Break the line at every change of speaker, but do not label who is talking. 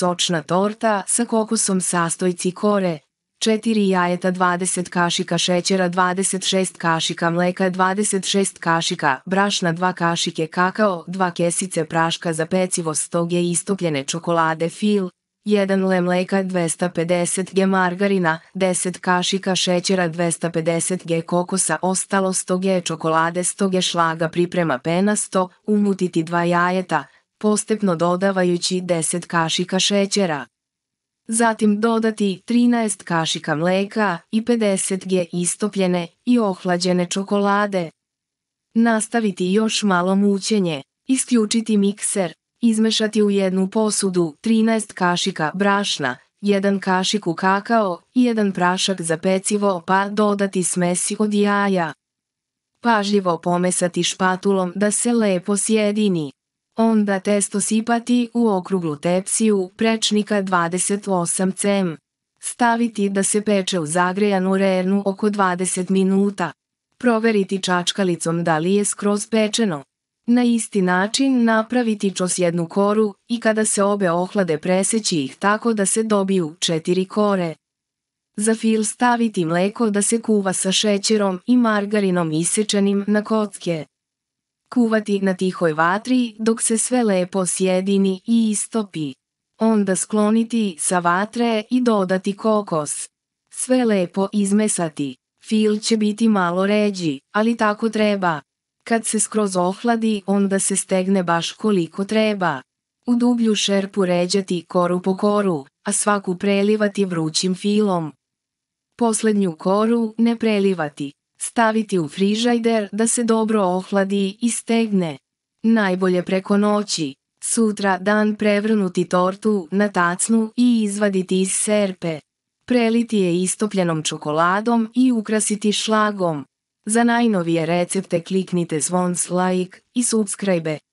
sočna torta sa kokosom sastojci kore, 4 jajeta 20 kašika šećera 26 kašika mleka 26 kašika brašna 2 kašike kakao 2 kesice praška za pecivo 100 g istopljene čokolade fil 1 le mleka 250 g margarina 10 kašika šećera 250 g kokosa ostalo 100 g čokolade 100 g šlaga priprema pena 100 umutiti 2 jajeta postepno dodavajući 10 kašika šećera. Zatim dodati 13 kašika mleka i 50 g istopljene i ohlađene čokolade. Nastaviti još malo mućenje, isključiti mikser, izmešati u jednu posudu 13 kašika brašna, 1 kašiku kakao i 1 prašak za pecivo pa dodati smesi od jaja. Pažljivo pomesati špatulom da se lepo sjedini. Onda testo sipati u okruglu tepsiju prečnika 28 cm. Staviti da se peče u zagrejanu rernu oko 20 minuta. Proveriti čačkalicom da li je skroz pečeno. Na isti način napraviti čos jednu koru i kada se obe ohlade preseći ih tako da se dobiju četiri kore. Za fil staviti mleko da se kuva sa šećerom i margarinom isečenim na kocke kuvati na tihoj vatri dok se sve lepo sjedini i istopi. Onda skloniti sa vatre i dodati kokos. Sve lepo izmesati. Fil će biti malo ređi, ali tako treba. Kad se skroz ohladi, onda se stegne baš koliko treba. U dublju šerpu ređati koru po koru, a svaku prelivati vrućim filom. Posljednju koru ne prelivati, Staviti u frižajder da se dobro ohladi i stegne. Najbolje preko noći. Sutra dan prevrnuti tortu na tacnu i izvaditi iz serpe. Preliti je istopljenom čokoladom i ukrasiti šlagom. Za najnovije recepte kliknite zvon like i subscribe.